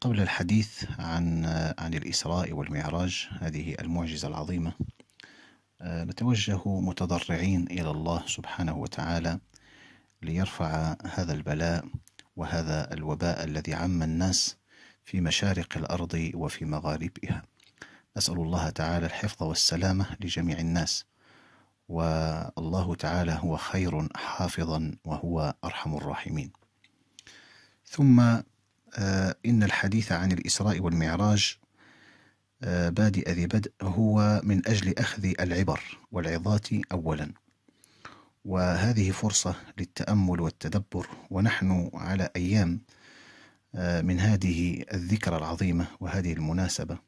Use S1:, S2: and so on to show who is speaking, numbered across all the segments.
S1: قبل الحديث عن عن الإسراء والمعراج هذه المعجزة العظيمة آه، نتوجه متضرعين إلى الله سبحانه وتعالى ليرفع هذا البلاء وهذا الوباء الذي عم الناس في مشارق الأرض وفي مغاربها نسأل الله تعالى الحفظ والسلامة لجميع الناس والله تعالى هو خير حافظا وهو أرحم الراحمين ثم آه، إن الحديث عن الإسراء والمعراج آه، بادئ ذي بدء هو من أجل أخذ العبر والعظات أولا وهذه فرصة للتأمل والتدبر ونحن على أيام آه، من هذه الذكرى العظيمة وهذه المناسبة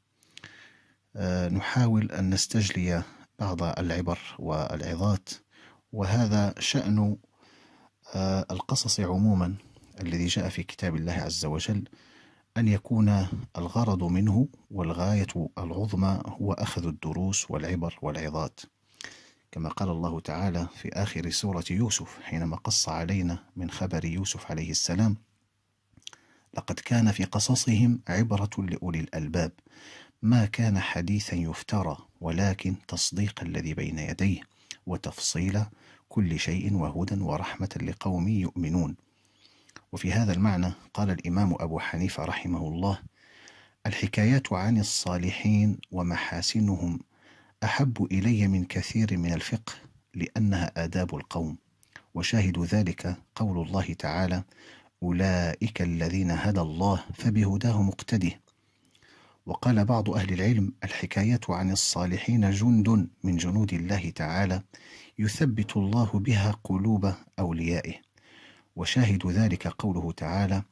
S1: نحاول أن نستجلي بعض العبر والعظات وهذا شأن القصص عموما الذي جاء في كتاب الله عز وجل أن يكون الغرض منه والغاية العظمى هو أخذ الدروس والعبر والعظات كما قال الله تعالى في آخر سورة يوسف حينما قص علينا من خبر يوسف عليه السلام لقد كان في قصصهم عبرة لأولي الألباب ما كان حديثا يفترى ولكن تصديق الذي بين يديه وتفصيل كل شيء وهدى ورحمة لقوم يؤمنون وفي هذا المعنى قال الإمام أبو حنيفة رحمه الله: الحكايات عن الصالحين ومحاسنهم أحب إلي من كثير من الفقه لأنها آداب القوم، وشاهد ذلك قول الله تعالى: أولئك الذين هدى الله فبهداه مقتده. وقال بعض أهل العلم: الحكايات عن الصالحين جند من جنود الله تعالى يثبت الله بها قلوب أوليائه. وشاهد ذلك قوله تعالى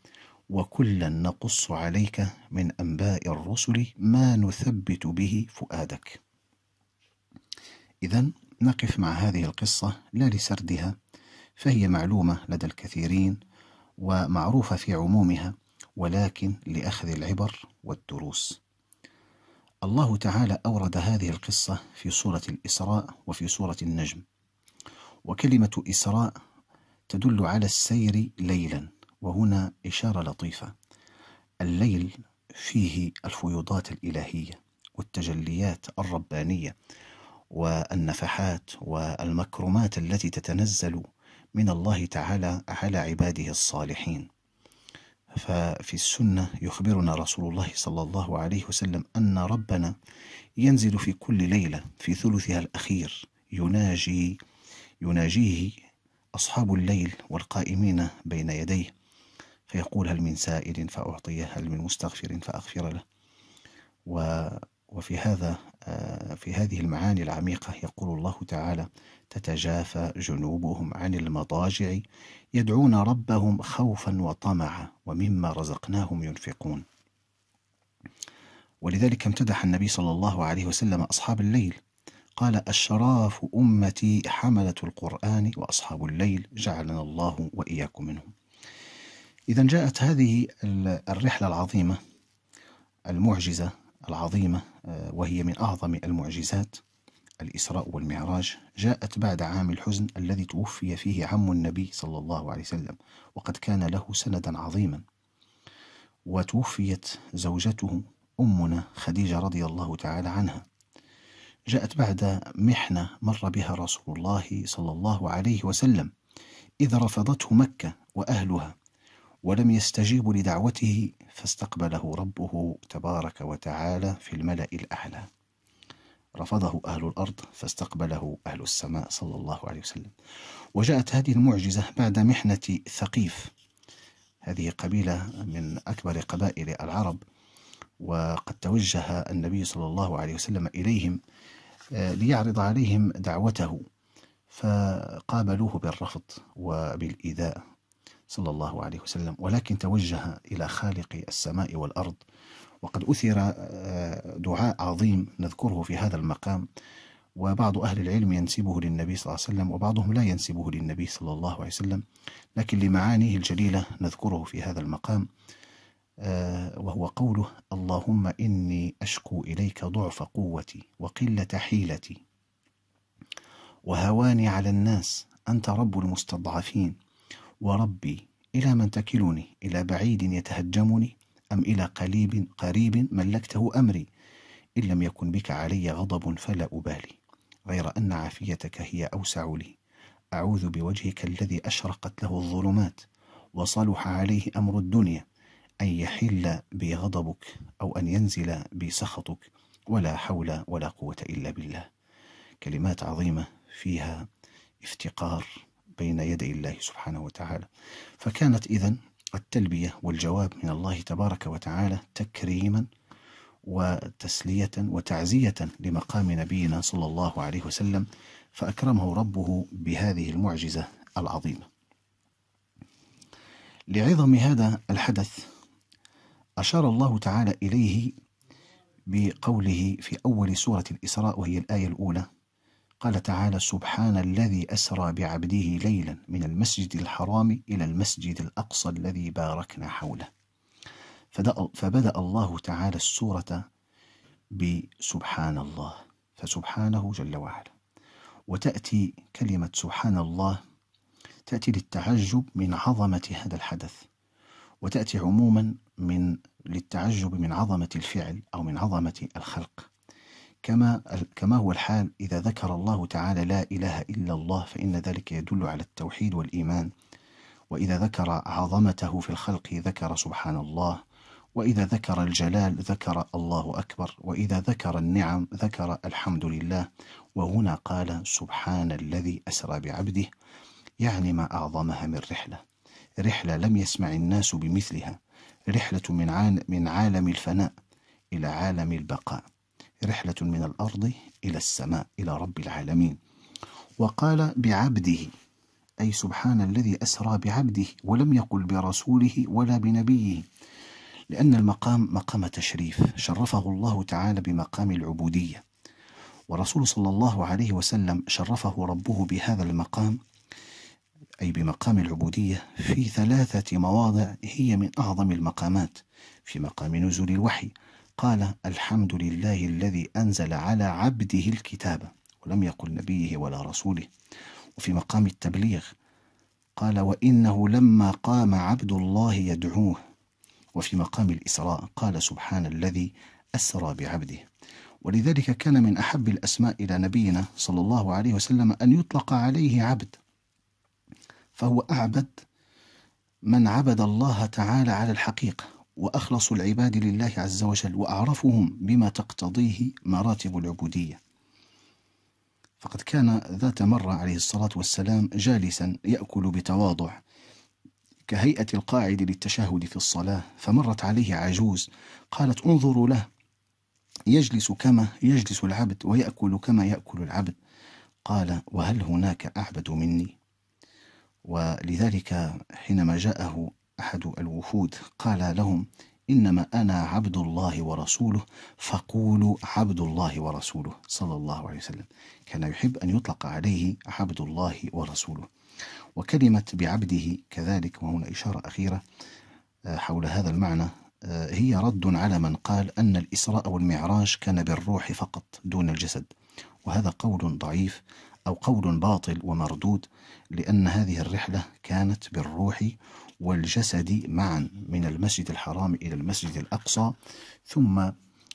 S1: وكلا نقص عليك من انباء الرسل ما نثبت به فؤادك اذا نقف مع هذه القصه لا لسردها فهي معلومه لدى الكثيرين ومعروفه في عمومها ولكن لاخذ العبر والدروس الله تعالى اورد هذه القصه في سوره الاسراء وفي سوره النجم وكلمه اسراء تدل على السير ليلا وهنا إشارة لطيفة الليل فيه الفيوضات الإلهية والتجليات الربانية والنفحات والمكرمات التي تتنزل من الله تعالى على عباده الصالحين ففي السنة يخبرنا رسول الله صلى الله عليه وسلم أن ربنا ينزل في كل ليلة في ثلثها الأخير يناجي يناجيه أصحاب الليل والقائمين بين يديه فيقول هل من سائل فأعطيه هل من مستغفر فأغفر له وفي هذا آه، في هذه المعاني العميقة يقول الله تعالى تتجافى جنوبهم عن المضاجع يدعون ربهم خوفا وطمعا ومما رزقناهم ينفقون ولذلك امتدح النبي صلى الله عليه وسلم أصحاب الليل قال أشراف أمتي حملة القرآن وأصحاب الليل جعلنا الله وإياكم منهم إذا جاءت هذه الرحلة العظيمة المعجزة العظيمة آه، وهي من أعظم المعجزات الإسراء والمعراج جاءت بعد عام الحزن الذي توفي فيه عم النبي صلى الله عليه وسلم وقد كان له سندا عظيما وتوفيت زوجته أمنا خديجة رضي الله تعالى عنها جاءت بعد محنة مر بها رسول الله صلى الله عليه وسلم إذ رفضته مكة وأهلها ولم يستجيبوا لدعوته فاستقبله ربه تبارك وتعالى في الملأ الأعلى رفضه أهل الأرض فاستقبله أهل السماء صلى الله عليه وسلم وجاءت هذه المعجزة بعد محنة ثقيف هذه قبيلة من أكبر قبائل العرب وقد توجه النبي صلى الله عليه وسلم إليهم آه، ليعرض عليهم دعوته فقابلوه بالرفض وبالإيذاء صلى الله عليه وسلم ولكن توجه إلى خالق السماء والأرض وقد أثر آه، دعاء عظيم نذكره في هذا المقام وبعض أهل العلم ينسبه للنبي صلى الله عليه وسلم وبعضهم لا ينسبه للنبي صلى الله عليه وسلم لكن لمعانيه الجليلة نذكره في هذا المقام آه، وهو قوله اللهم إني أشكو إليك ضعف قوتي وقلة حيلتي وهواني على الناس أنت رب المستضعفين وربي إلى من تكلني إلى بعيد يتهجمني أم إلى قليب قريب ملكته أمري إن لم يكن بك علي غضب فلا أبالي غير أن عافيتك هي أوسع لي أعوذ بوجهك الذي أشرقت له الظلمات وصلح عليه أمر الدنيا أن يحل بي غضبك أو أن ينزل بي سخطك ولا حول ولا قوة إلا بالله كلمات عظيمة فيها افتقار بين يدي الله سبحانه وتعالى فكانت إذن التلبية والجواب من الله تبارك وتعالى تكريما وتسلية وتعزية لمقام نبينا صلى الله عليه وسلم فأكرمه ربه بهذه المعجزة العظيمة لعظم هذا الحدث أشار الله تعالى إليه بقوله في أول سورة الإسراء وهي الآية الأولى قال تعالى سبحان الذي أسرى بعبده ليلا من المسجد الحرام إلى المسجد الأقصى الذي باركنا حوله فبدأ الله تعالى السورة بسبحان الله فسبحانه جل وعلا وتأتي كلمة سبحان الله تأتي للتعجب من عظمة هذا الحدث وتأتي عموما من للتعجب من عظمة الفعل أو من عظمة الخلق كما كما هو الحال إذا ذكر الله تعالى لا إله إلا الله فإن ذلك يدل على التوحيد والإيمان وإذا ذكر عظمته في الخلق ذكر سبحان الله وإذا ذكر الجلال ذكر الله أكبر وإذا ذكر النعم ذكر الحمد لله وهنا قال سبحان الذي أسرى بعبده يعني ما أعظمها من رحلة رحلة لم يسمع الناس بمثلها رحلة من, عال من عالم الفناء إلى عالم البقاء رحلة من الأرض إلى السماء إلى رب العالمين وقال بعبده أي سبحان الذي أسرى بعبده ولم يقل برسوله ولا بنبيه لأن المقام مقام تشريف شرفه الله تعالى بمقام العبودية ورسول صلى الله عليه وسلم شرفه ربه بهذا المقام أي بمقام العبودية في ثلاثة مواضع هي من أعظم المقامات في مقام نزول الوحي قال الحمد لله الذي أنزل على عبده الكتاب ولم يقل نبيه ولا رسوله وفي مقام التبليغ قال وإنه لما قام عبد الله يدعوه وفي مقام الإسراء قال سبحان الذي أسرى بعبده ولذلك كان من أحب الأسماء إلى نبينا صلى الله عليه وسلم أن يطلق عليه عبد فهو أعبد من عبد الله تعالى على الحقيقة وأخلص العباد لله عز وجل وأعرفهم بما تقتضيه مراتب العبودية فقد كان ذات مرة عليه الصلاة والسلام جالسا يأكل بتواضع كهيئة القاعد للتشهد في الصلاة فمرت عليه عجوز قالت انظروا له يجلس كما يجلس العبد ويأكل كما يأكل العبد قال وهل هناك أعبد مني ولذلك حينما جاءه احد الوفود قال لهم انما انا عبد الله ورسوله فقولوا عبد الله ورسوله صلى الله عليه وسلم كان يحب ان يطلق عليه عبد الله ورسوله وكلمه بعبده كذلك وهنا اشاره اخيره آه، حول هذا المعنى آه، هي رد على من قال ان الاسراء والمعراج كان بالروح فقط دون الجسد وهذا قول ضعيف أو قول باطل ومردود لأن هذه الرحلة كانت بالروح والجسد معا من المسجد الحرام إلى المسجد الأقصى ثم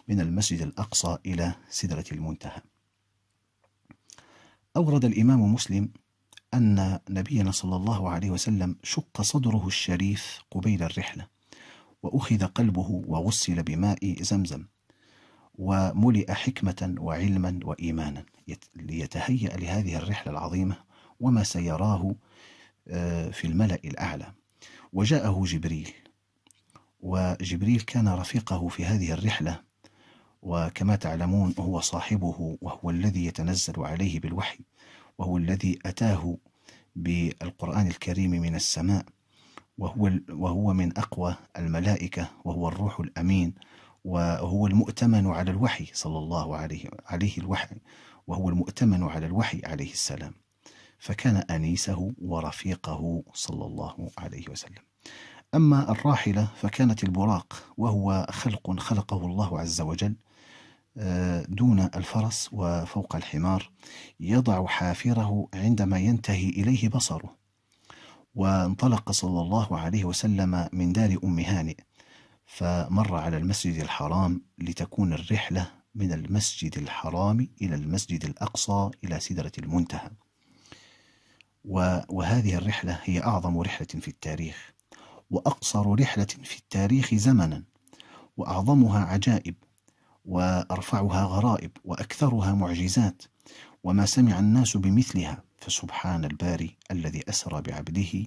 S1: من المسجد الأقصى إلى سدرة المنتهى أورد الإمام مسلم أن نبينا صلى الله عليه وسلم شق صدره الشريف قبيل الرحلة وأخذ قلبه وغسل بماء زمزم وملئ حكمة وعلما وإيمانا ليتهيأ لهذه الرحلة العظيمة وما سيراه آه، في الملأ الأعلى وجاءه جبريل وجبريل كان رفيقه في هذه الرحلة وكما تعلمون هو صاحبه وهو الذي يتنزل عليه بالوحي وهو الذي أتاه بالقرآن الكريم من السماء وهو وهو من أقوى الملائكة وهو الروح الأمين وهو المؤتمن على الوحي صلى الله عليه عليه الوحي وهو المؤتمن على الوحي عليه السلام فكان أنيسه ورفيقه صلى الله عليه وسلم أما الراحلة فكانت البراق وهو خلق خلقه الله عز وجل آه، دون الفرس وفوق الحمار يضع حافره عندما ينتهي إليه بصره وانطلق صلى الله عليه وسلم من دار أم هانئ فمر على المسجد الحرام لتكون الرحلة من المسجد الحرام إلى المسجد الأقصى إلى سدرة المنتهى وهذه الرحلة هي أعظم رحلة في التاريخ وأقصر رحلة في التاريخ زمنا وأعظمها عجائب وأرفعها غرائب وأكثرها معجزات وما سمع الناس بمثلها فسبحان الباري الذي أسرى بعبده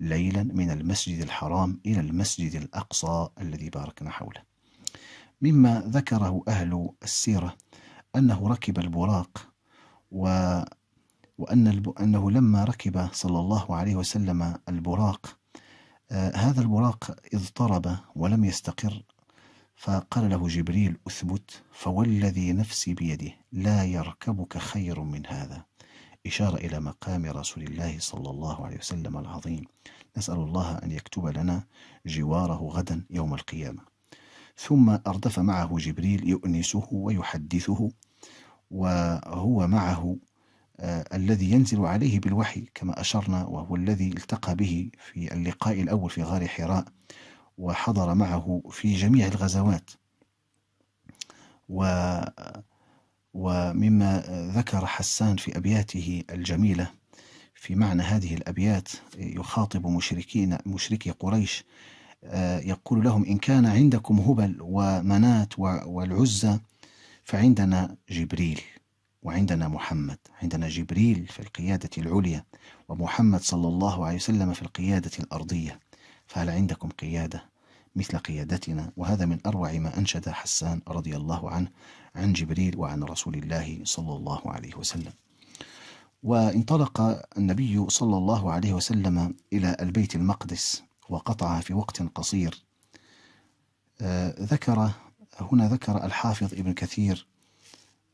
S1: ليلا من المسجد الحرام إلى المسجد الأقصى الذي باركنا حوله مما ذكره أهل السيرة أنه ركب البراق و وأن الب... أنه لما ركب صلى الله عليه وسلم البراق آه هذا البراق اضطرب ولم يستقر فقال له جبريل اثبت فوالذي نفسي بيده لا يركبك خير من هذا إشارة إلى مقام رسول الله صلى الله عليه وسلم العظيم نسأل الله أن يكتب لنا جواره غدا يوم القيامة ثم أردف معه جبريل يؤنسه ويحدثه وهو معه آه الذي ينزل عليه بالوحي كما أشرنا وهو الذي التقى به في اللقاء الأول في غار حراء وحضر معه في جميع الغزوات و ومما ذكر حسان في أبياته الجميلة في معنى هذه الأبيات يخاطب مشركين مشركي قريش آه، يقول لهم إن كان عندكم هبل ومنات والعزة فعندنا جبريل وعندنا محمد عندنا جبريل في القيادة العليا ومحمد صلى الله عليه وسلم في القيادة الأرضية فهل عندكم قيادة مثل قيادتنا وهذا من أروع ما أنشد حسان رضي الله عنه عن جبريل وعن رسول الله صلى الله عليه وسلم وانطلق النبي صلى الله عليه وسلم إلى البيت المقدس وقطع في وقت قصير آه، ذكر هنا ذكر الحافظ ابن كثير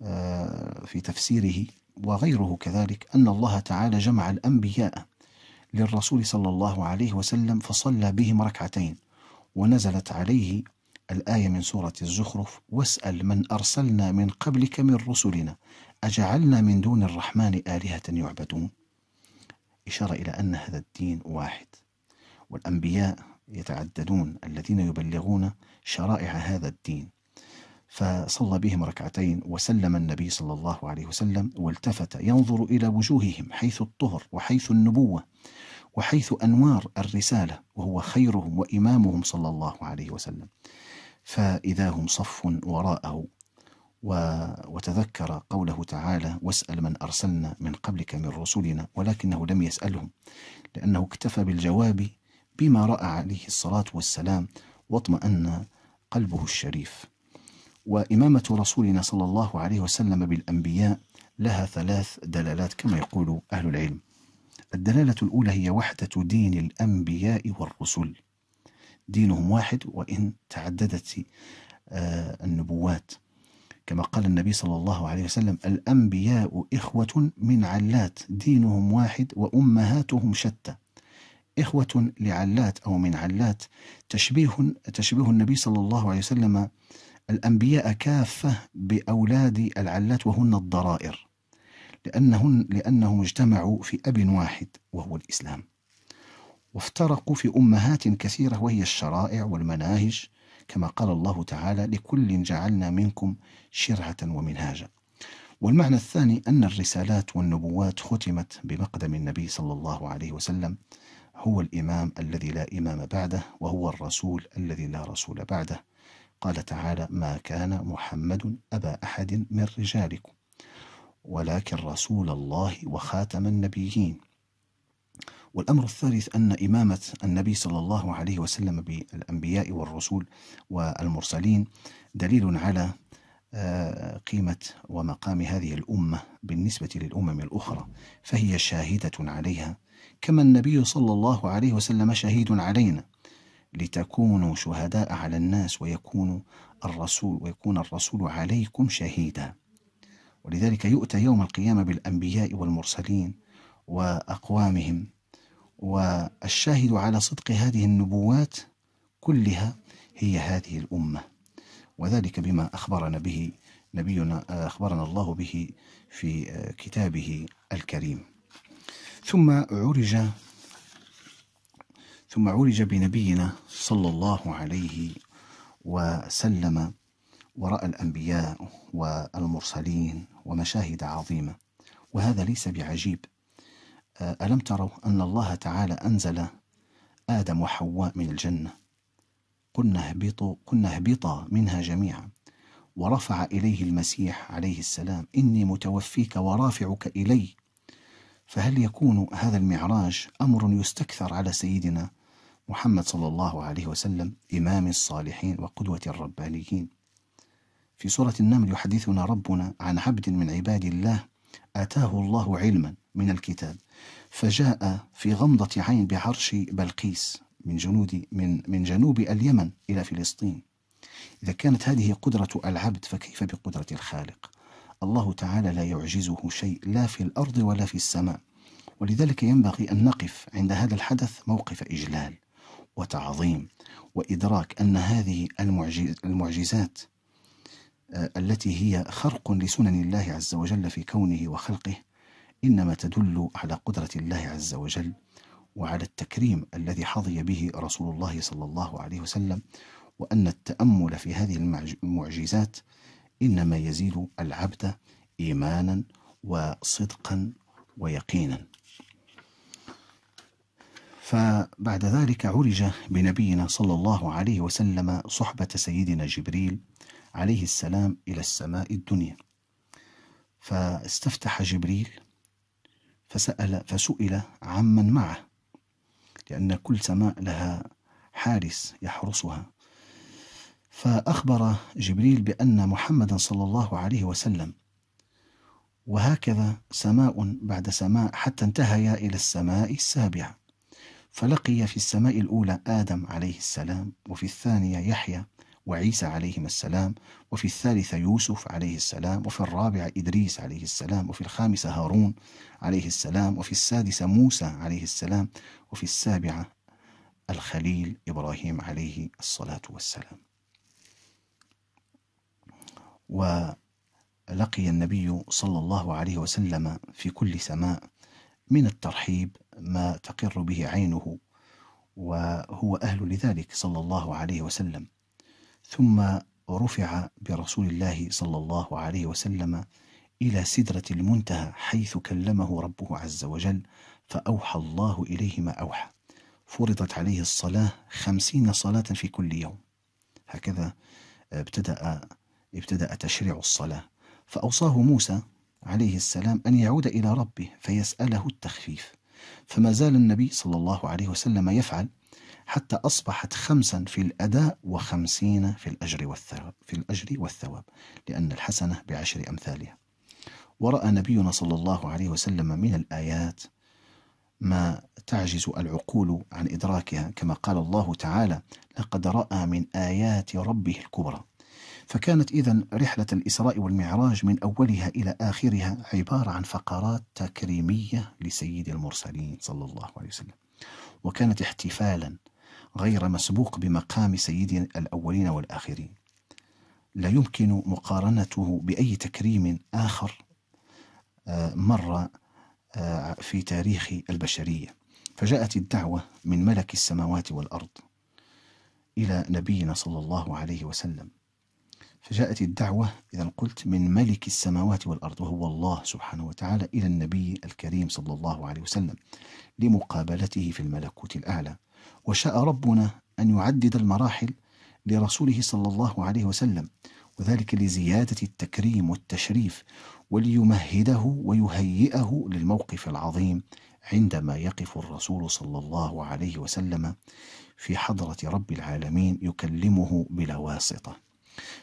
S1: آه، في تفسيره وغيره كذلك أن الله تعالى جمع الأنبياء للرسول صلى الله عليه وسلم فصلى بهم ركعتين ونزلت عليه الآية من سورة الزخرف واسأل من أرسلنا من قبلك من رسلنا أجعلنا من دون الرحمن آلهة يعبدون إشارة إلى أن هذا الدين واحد والأنبياء يتعددون الذين يبلغون شرائع هذا الدين فصلى بهم ركعتين وسلم النبي صلى الله عليه وسلم والتفت ينظر إلى وجوههم حيث الطهر وحيث النبوة وحيث أنوار الرسالة وهو خيرهم وإمامهم صلى الله عليه وسلم فإذا هم صف وراءه وتذكر قوله تعالى واسأل من أرسلنا من قبلك من رسلنا ولكنه لم يسألهم لأنه اكتفى بالجواب بما رأى عليه الصلاة والسلام واطمأن قلبه الشريف وإمامة رسولنا صلى الله عليه وسلم بالأنبياء لها ثلاث دلالات كما يقول أهل العلم الدلالة الأولى هي وحدة دين الأنبياء والرسل دينهم واحد وإن تعددت آه، النبوات كما قال النبي صلى الله عليه وسلم الأنبياء إخوة من علات دينهم واحد وأمهاتهم شتى إخوة لعلات أو من علات تشبيه تشبيه النبي صلى الله عليه وسلم الأنبياء كافة بأولاد العلات وهن الضرائر لأنهن لأنهم اجتمعوا في أب واحد وهو الإسلام وافترقوا في أمهات كثيرة وهي الشرائع والمناهج كما قال الله تعالى لكل جعلنا منكم شرعة ومنهاجا والمعنى الثاني أن الرسالات والنبوات ختمت بمقدم النبي صلى الله عليه وسلم هو الإمام الذي لا إمام بعده وهو الرسول الذي لا رسول بعده قال تعالى ما كان محمد أبا أحد من رجالكم ولكن رسول الله وخاتم النبيين والأمر الثالث أن إمامة النبي صلى الله عليه وسلم بالأنبياء والرسول والمرسلين دليل على آه، قيمة ومقام هذه الأمة بالنسبة للأمم الأخرى فهي شاهدة عليها كما النبي صلى الله عليه وسلم شهيد علينا لتكونوا شهداء على الناس ويكون الرسول ويكون الرسول عليكم شهيدا ولذلك يؤتى يوم القيامة بالأنبياء والمرسلين وأقوامهم والشاهد على صدق هذه النبوات كلها هي هذه الأمة وذلك بما أخبرنا به نبينا أخبرنا الله به في آه، كتابه الكريم ثم عرج ثم عرج بنبينا صلى الله عليه وسلم وراء الأنبياء والمرسلين ومشاهد عظيمة وهذا ليس بعجيب آه، ألم تروا أن الله تعالى أنزل آدم وحواء من الجنة قلنا اهبطوا قلنا اهبطا منها جميعا ورفع إليه المسيح عليه السلام إني متوفيك ورافعك إلي فهل يكون هذا المعراج أمر يستكثر على سيدنا محمد صلى الله عليه وسلم إمام الصالحين وقدوة الربانيين في سورة النمل يحدثنا ربنا عن عبد من عباد الله آتاه الله علما من الكتاب فجاء في غمضة عين بعرش بلقيس من جنود من من جنوب اليمن إلى فلسطين إذا كانت هذه قدرة العبد فكيف بقدرة الخالق؟ الله تعالى لا يعجزه شيء لا في الأرض ولا في السماء ولذلك ينبغي أن نقف عند هذا الحدث موقف إجلال وتعظيم وإدراك أن هذه المعجز المعجزات التي هي خرق لسنن الله عز وجل في كونه وخلقه انما تدل على قدره الله عز وجل وعلى التكريم الذي حظي به رسول الله صلى الله عليه وسلم وان التامل في هذه المعجزات انما يزيل العبد ايمانا وصدقا ويقينا فبعد ذلك عرج بنبينا صلى الله عليه وسلم صحبه سيدنا جبريل عليه السلام إلى السماء الدنيا فاستفتح جبريل فسأل فسئل عمن معه لأن كل سماء لها حارس يحرسها فأخبر جبريل بأن محمدا صلى الله عليه وسلم وهكذا سماء بعد سماء حتى انتهيا إلى السماء السابعة فلقي في السماء الأولى آدم عليه السلام وفي الثانية يحيى وعيسى عليهما السلام وفي الثالثة يوسف عليه السلام وفي الرابعة إدريس عليه السلام وفي الخامسة هارون عليه السلام وفي السادسة موسى عليه السلام وفي السابعة الخليل إبراهيم عليه الصلاة والسلام ولقي النبي صلى الله عليه وسلم في كل سماء من الترحيب ما تقر به عينه وهو أهل لذلك صلى الله عليه وسلم ثم رفع برسول الله صلى الله عليه وسلم إلى سدرة المنتهى حيث كلمه ربه عز وجل فأوحى الله إليه ما أوحى فرضت عليه الصلاة خمسين صلاة في كل يوم هكذا ابتدأ ابتدأ تشريع الصلاة فأوصاه موسى عليه السلام أن يعود إلى ربه فيسأله التخفيف فما زال النبي صلى الله عليه وسلم يفعل حتى أصبحت خمسا في الأداء وخمسين في الأجر والثواب في الأجر والثواب لأن الحسنة بعشر أمثالها ورأى نبينا صلى الله عليه وسلم من الآيات ما تعجز العقول عن إدراكها كما قال الله تعالى لقد رأى من آيات ربه الكبرى فكانت إذا رحلة الإسراء والمعراج من أولها إلى آخرها عبارة عن فقرات تكريمية لسيد المرسلين صلى الله عليه وسلم وكانت احتفالا غير مسبوق بمقام سيد الأولين والآخرين لا يمكن مقارنته بأي تكريم آخر آه، مر آه، في تاريخ البشرية فجاءت الدعوة من ملك السماوات والأرض إلى نبينا صلى الله عليه وسلم فجاءت الدعوة إذا قلت من ملك السماوات والأرض وهو الله سبحانه وتعالى إلى النبي الكريم صلى الله عليه وسلم لمقابلته في الملكوت الأعلى وشاء ربنا أن يعدد المراحل لرسوله صلى الله عليه وسلم وذلك لزيادة التكريم والتشريف وليمهده ويهيئه للموقف العظيم عندما يقف الرسول صلى الله عليه وسلم في حضرة رب العالمين يكلمه بلا واسطة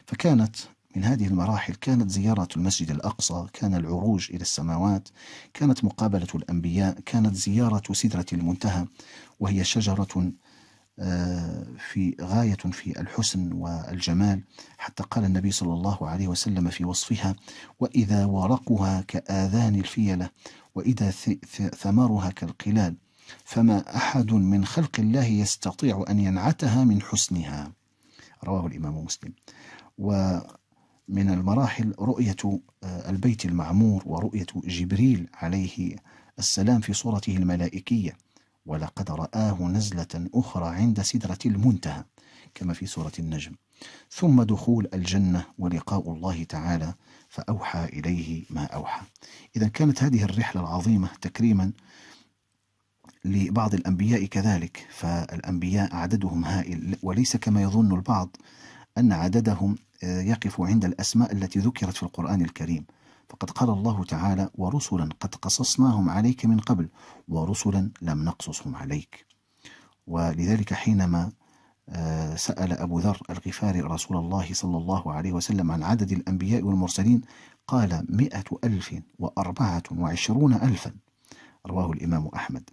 S1: فكانت من هذه المراحل كانت زيارة المسجد الأقصى، كان العروج إلى السماوات، كانت مقابلة الأنبياء، كانت زيارة سدرة المنتهى وهي شجرة آه، في غاية في الحسن والجمال حتى قال النبي صلى الله عليه وسلم في وصفها وإذا ورقها كآذان الفيلة وإذا ثمرها كالقلال فما أحد من خلق الله يستطيع أن ينعتها من حسنها رواه الإمام مسلم ومن المراحل رؤية آه، البيت المعمور ورؤية جبريل عليه السلام في صورته الملائكية ولقد رآه نزلة أخرى عند سدرة المنتهى كما في سورة النجم ثم دخول الجنة ولقاء الله تعالى فأوحى إليه ما أوحى إذا كانت هذه الرحلة العظيمة تكريما لبعض الأنبياء كذلك فالأنبياء عددهم هائل وليس كما يظن البعض أن عددهم آه، يقف عند الأسماء التي ذكرت في القرآن الكريم فقد قال الله تعالى ورسلا قد قصصناهم عليك من قبل ورسلا لم نقصصهم عليك ولذلك حينما آه، سأل أبو ذر الغفاري رسول الله صلى الله عليه وسلم عن عدد الأنبياء والمرسلين قال مئة ألف وأربعة وعشرون ألفا رواه الإمام أحمد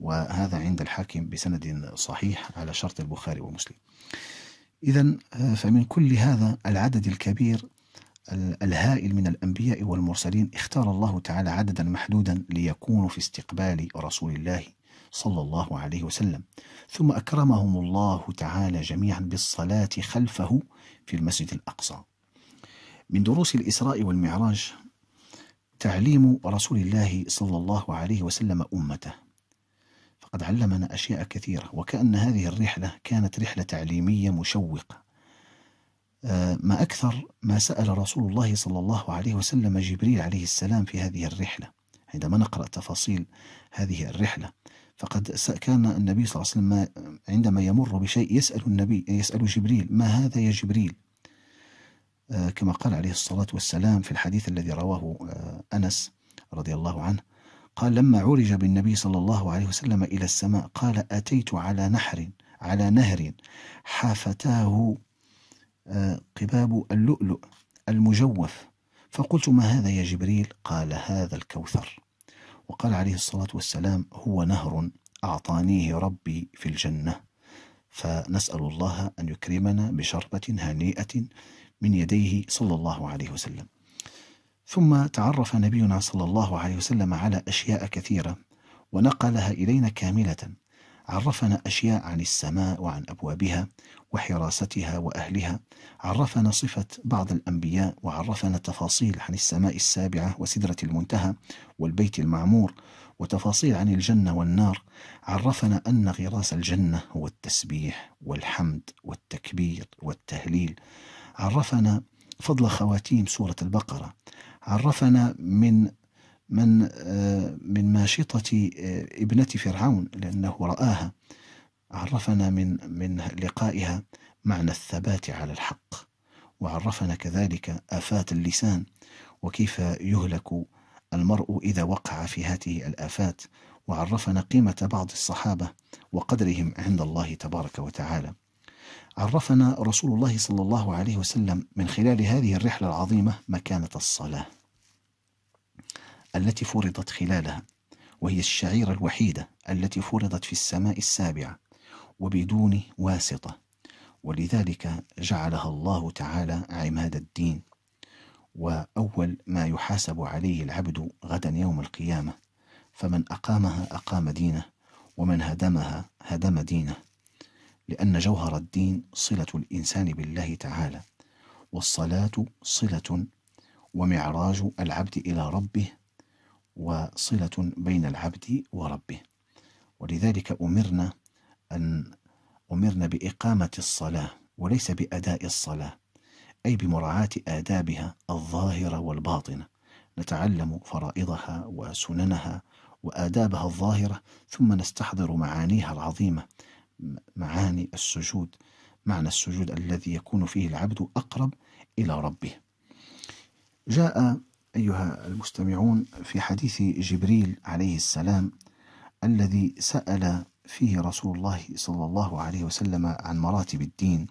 S1: وهذا عند الحاكم بسند صحيح على شرط البخاري ومسلم إذا آه، فمن كل هذا العدد الكبير الهائل من الأنبياء والمرسلين اختار الله تعالى عددا محدودا ليكونوا في استقبال رسول الله صلى الله عليه وسلم ثم أكرمهم الله تعالى جميعا بالصلاة خلفه في المسجد الأقصى من دروس الإسراء والمعراج تعليم رسول الله صلى الله عليه وسلم أمته قد علمنا أشياء كثيرة وكأن هذه الرحلة كانت رحلة تعليمية مشوقة آه، ما أكثر ما سأل رسول الله صلى الله عليه وسلم جبريل عليه السلام في هذه الرحلة عندما نقرأ تفاصيل هذه الرحلة فقد كان النبي صلى الله عليه وسلم عندما يمر بشيء يسأل النبي يسأل جبريل ما هذا يا جبريل آه، كما قال عليه الصلاة والسلام في الحديث الذي رواه آه، أنس رضي الله عنه قال لما عرج بالنبي صلى الله عليه وسلم إلى السماء قال أتيت على نحر على نهر حافتاه آه، قباب اللؤلؤ المجوف فقلت ما هذا يا جبريل قال هذا الكوثر وقال عليه الصلاة والسلام هو نهر أعطانيه ربي في الجنة فنسأل الله أن يكرمنا بشربة هنيئة من يديه صلى الله عليه وسلم ثم تعرف نبينا صلى الله عليه وسلم على أشياء كثيرة ونقلها إلينا كاملة عرفنا أشياء عن السماء وعن أبوابها وحراستها وأهلها عرفنا صفة بعض الأنبياء وعرفنا تفاصيل عن السماء السابعة وسدرة المنتهى والبيت المعمور وتفاصيل عن الجنة والنار عرفنا أن غراس الجنة هو التسبيح والحمد والتكبير والتهليل عرفنا فضل خواتيم سورة البقرة عرفنا من من آه، من ماشطة آه، ابنة فرعون لأنه رآها عرفنا من من لقائها معنى الثبات على الحق وعرفنا كذلك آفات اللسان وكيف يهلك المرء إذا وقع في هذه الآفات وعرفنا قيمة بعض الصحابة وقدرهم عند الله تبارك وتعالى عرفنا رسول الله صلى الله عليه وسلم من خلال هذه الرحلة العظيمة مكانة الصلاة التي فرضت خلالها وهي الشعيرة الوحيدة التي فرضت في السماء السابعة وبدون واسطة ولذلك جعلها الله تعالى عماد الدين وأول ما يحاسب عليه العبد غدا يوم القيامة فمن أقامها أقام دينه ومن هدمها هدم دينه لأن جوهر الدين صلة الإنسان بالله تعالى، والصلاة صلة ومعراج العبد إلى ربه، وصلة بين العبد وربه، ولذلك أمرنا أن أمرنا بإقامة الصلاة وليس بأداء الصلاة، أي بمراعاة آدابها الظاهرة والباطنة، نتعلم فرائضها وسننها وآدابها الظاهرة ثم نستحضر معانيها العظيمة معاني السجود معنى السجود الذي يكون فيه العبد أقرب إلى ربه جاء أيها المستمعون في حديث جبريل عليه السلام الذي سأل فيه رسول الله صلى الله عليه وسلم عن مراتب الدين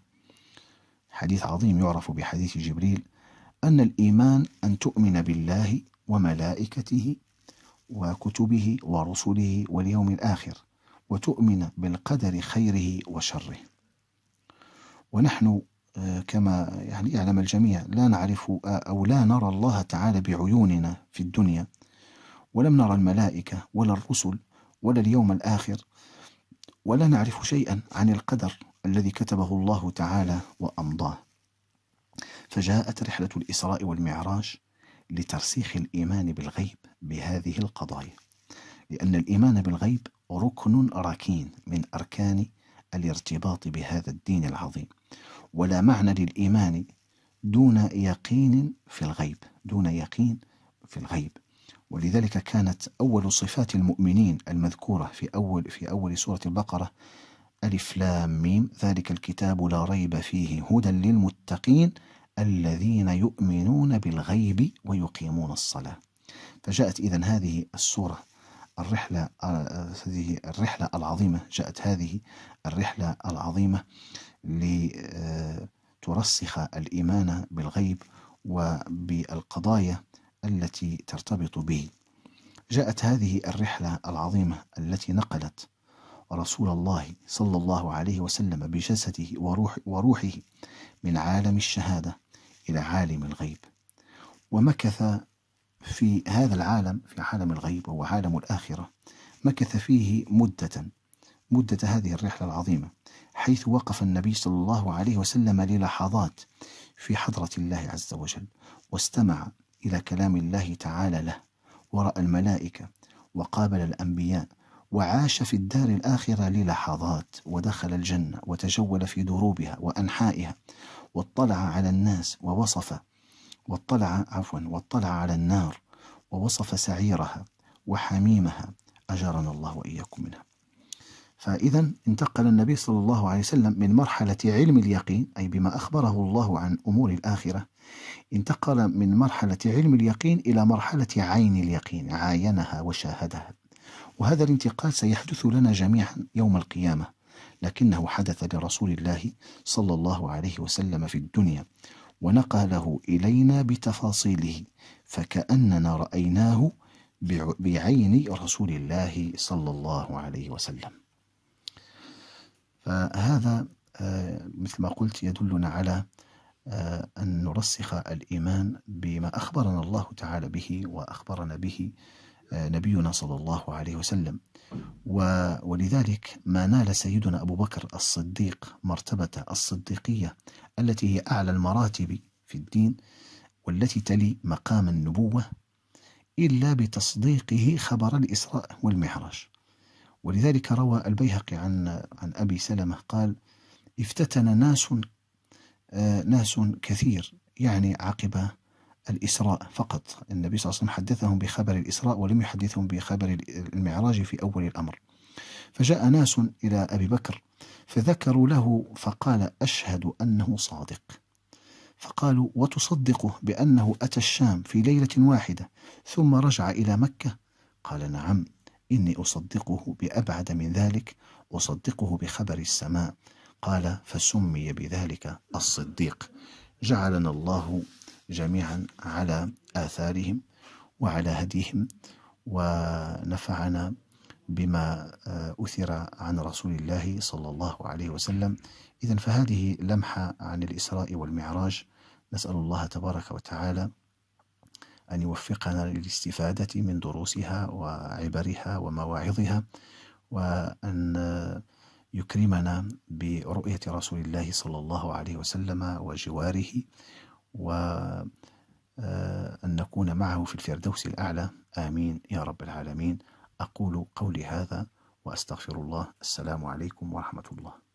S1: حديث عظيم يعرف بحديث جبريل أن الإيمان أن تؤمن بالله وملائكته وكتبه ورسله واليوم الآخر وتؤمن بالقدر خيره وشره ونحن آه، كما يعني يعلم الجميع لا نعرف آه، أو لا نرى الله تعالى بعيوننا في الدنيا ولم نرى الملائكة ولا الرسل ولا اليوم الآخر ولا نعرف شيئا عن القدر الذي كتبه الله تعالى وأمضاه فجاءت رحلة الإسراء والمعراج لترسيخ الإيمان بالغيب بهذه القضايا لأن الإيمان بالغيب ركن ركين من أركان الارتباط بهذا الدين العظيم ولا معنى للإيمان دون يقين في الغيب دون يقين في الغيب ولذلك كانت أول صفات المؤمنين المذكورة في أول في أول سورة البقرة ألف لام ميم ذلك الكتاب لا ريب فيه هدى للمتقين الذين يؤمنون بالغيب ويقيمون الصلاة فجاءت إذا هذه السورة الرحلة آه، هذه الرحلة العظيمة جاءت هذه الرحلة العظيمة لترسخ آه، الإيمان بالغيب وبالقضايا التي ترتبط به جاءت هذه الرحلة العظيمة التي نقلت رسول الله صلى الله عليه وسلم بجسده وروح وروحه من عالم الشهادة إلى عالم الغيب ومكث في هذا العالم في عالم الغيب وهو عالم الآخرة مكث فيه مدة مدة هذه الرحلة العظيمة حيث وقف النبي صلى الله عليه وسلم للحظات في حضرة الله عز وجل واستمع إلى كلام الله تعالى له ورأى الملائكة وقابل الأنبياء وعاش في الدار الآخرة للحظات ودخل الجنة وتجول في دروبها وأنحائها واطلع على الناس ووصف واطلع عفوا واطلع على النار ووصف سعيرها وحميمها أجرنا الله وإياكم منها فإذا انتقل النبي صلى الله عليه وسلم من مرحلة علم اليقين أي بما أخبره الله عن أمور الآخرة انتقل من مرحلة علم اليقين إلى مرحلة عين اليقين عاينها وشاهدها وهذا الانتقال سيحدث لنا جميعا يوم القيامة لكنه حدث لرسول الله صلى الله عليه وسلم في الدنيا ونقله إلينا بتفاصيله فكأننا رأيناه بعين رسول الله صلى الله عليه وسلم فهذا آه، مثل ما قلت يدلنا على آه، أن نرسخ الإيمان بما أخبرنا الله تعالى به وأخبرنا به نبينا صلى الله عليه وسلم ولذلك ما نال سيدنا أبو بكر الصديق مرتبة الصديقية التي هي أعلى المراتب في الدين والتي تلي مقام النبوة إلا بتصديقه خبر الإسراء والمعراج ولذلك روى البيهقي عن عن أبي سلمة قال افتتن ناس آه، ناس كثير يعني عقب الإسراء فقط النبي صلى الله عليه وسلم حدثهم بخبر الإسراء ولم يحدثهم بخبر المعراج في أول الأمر فجاء ناس إلى أبي بكر فذكروا له فقال أشهد أنه صادق فقالوا وتصدقه بأنه أتى الشام في ليلة واحدة ثم رجع إلى مكة قال نعم إني أصدقه بأبعد من ذلك أصدقه بخبر السماء قال فسمي بذلك الصديق جعلنا الله جميعا على آثارهم وعلى هديهم ونفعنا بما آه، أثر عن رسول الله صلى الله عليه وسلم إذا فهذه لمحة عن الإسراء والمعراج نسأل الله تبارك وتعالى أن يوفقنا للاستفادة من دروسها وعبرها ومواعظها وأن يكرمنا برؤية رسول الله صلى الله عليه وسلم وجواره وأن آه، نكون معه في الفردوس الأعلى آمين يا رب العالمين أقول قولي هذا وأستغفر الله السلام عليكم ورحمة الله